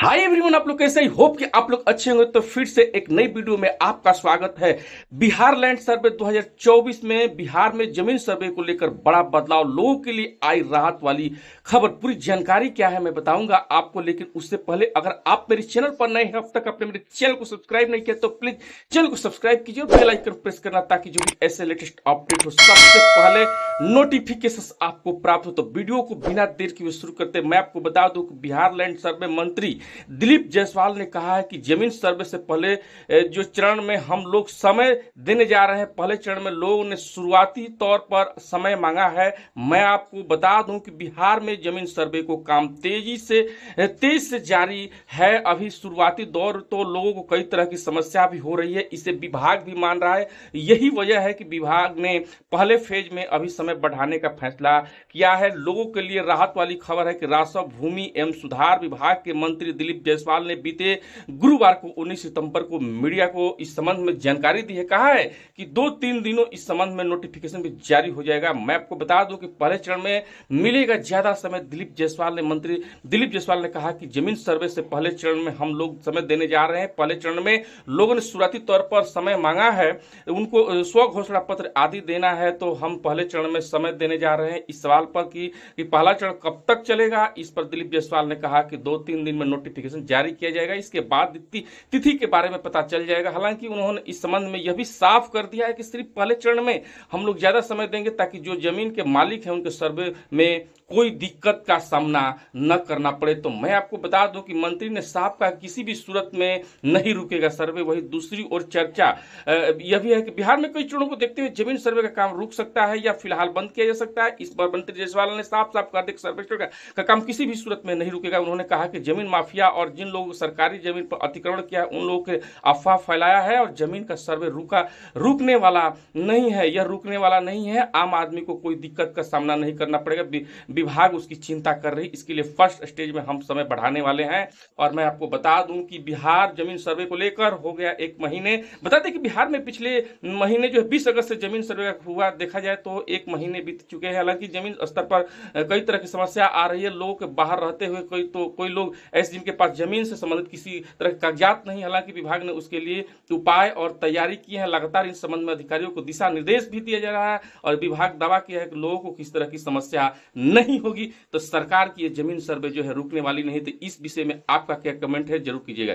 hi everyone आप लोग कैसे होप कि आप लोग अच्छे होंगे तो फिर से एक नई वीडियो में आपका स्वागत है बिहार लैंड सर्वे 2024 में बिहार में जमीन सर्वे को लेकर बड़ा बदलाव लोगों के लिए आई राहत वाली खबर पूरी जानकारी क्या है मैं बताऊंगा आपको लेकिन उससे पहले अगर आप मेरे चैनल पर नए हैं अब तक आपने मेरे चैनल को सब्सक्राइब नहीं किया तो प्लीज चैनल को सब्सक्राइब कीजिए और बेलाइकन प्रेस करना ताकि जो भी ऐसे लेटेस्ट अपडेट हो सबसे पहले नोटिफिकेशन आपको प्राप्त हो तो वीडियो को बिना देर के शुरू करते मैं आपको बता दू बिहार लैंड सर्वे मंत्री दिलीप जायसवाल ने कहा है कि जमीन सर्वे से पहले जो चरण में हम लोग समय देने जा रहे हैं पहले चरण में लोगों ने शुरुआती तौर पर समय मांगा है मैं आपको बता दूं कि बिहार में जमीन सर्वे को काम तेजी से तेज से जारी है अभी शुरुआती दौर तो लोगों को कई तरह की समस्या भी हो रही है इसे विभाग भी मान रहा है यही वजह है कि विभाग ने पहले फेज में अभी समय बढ़ाने का फैसला किया है लोगों के लिए राहत वाली खबर है कि राजस्व भूमि एवं सुधार विभाग के मंत्री दिलीप जायसवाल ने बीते गुरुवार को उन्नीस सितंबर को मीडिया को इस संबंध में जानकारी दी है कहा है कि दो तीन दिनों इस संबंध में नोटिफिकेशन भी जारी हो जाएगा मैं आपको बता दूं कि पहले चरण में मिलेगा ज्यादा समय दिलीप जायसवाल ने मंत्री दिलीप जायसवाल ने कहा कि जमीन सर्वे से पहले चरण में हम लोग समय देने जा रहे हैं पहले चरण में लोगों ने शुरुआती तौर पर समय मांगा है उनको स्व घोषणा पत्र आदि देना है तो हम पहले चरण में समय देने जा रहे हैं इस सवाल पर कि, कि पहला चरण कब तक चलेगा इस पर दिलीप जायसवाल ने कहा कि दो तीन दिन में नोटिस नोटिफिकेशन जारी किया जाएगा इसके बाद तिथि के बारे में पता चल जाएगा हालांकि उन्होंने इस संबंध में यह भी साफ कर दिया है कि सिर्फ पहले चरण में हम लोग ज़्यादा समय देंगे ताकि जो जमीन के मालिक हैं उनके सर्वे में कोई दिक्कत का सामना न करना पड़े तो मैं आपको बता दूं कि मंत्री ने साफ कहा किसी भी सूरत में नहीं रुकेगा सर्वे वही दूसरी ओर चर्चा यह भी है कि बिहार में कई चरणों को देखते हुए जमीन सर्वे का काम रुक सकता है या फिलहाल बंद किया जा सकता है इस पर मंत्री जायसवाल ने साफ साफ कहा सर्वेक्षण का, का काम किसी भी सूरत में नहीं रुकेगा उन्होंने कहा कि जमीन माफिया किया और जिन लोगों सरकारी जमीन पर अतिक्रमण किया उन लोगों के अफवाह फैलाया है और जमीन का सर्वे रुका रुकने वाला नहीं है यह रुकने वाला नहीं है आम आदमी को कोई दिक्कत का सामना नहीं करना पड़ेगा विभाग उसकी चिंता कर रही इसके लिए फर्स्ट स्टेज में हम समय बढ़ाने वाले हैं और मैं आपको बता दूं कि बिहार जमीन सर्वे को लेकर हो गया एक महीने बता दें कि बिहार में पिछले महीने जो है बीस अगस्त से जमीन सर्वे हुआ देखा जाए तो एक महीने बीत चुके हैं हालांकि जमीन स्तर पर कई तरह की समस्या आ रही है लोग बाहर रहते हुए कोई तो कोई लोग एस के पास जमीन से संबंधित किसी तरह के कागजात नहीं हालांकि विभाग ने उसके लिए उपाय और तैयारी की है लगातार इस संबंध में अधिकारियों को दिशा निर्देश भी दिया जा रहा है और विभाग दावा किया है कि लोगों को किस तरह की समस्या नहीं होगी तो सरकार की ये जमीन सर्वे जो है रुकने वाली नहीं तो इस विषय में आपका क्या कमेंट है जरूर कीजिएगा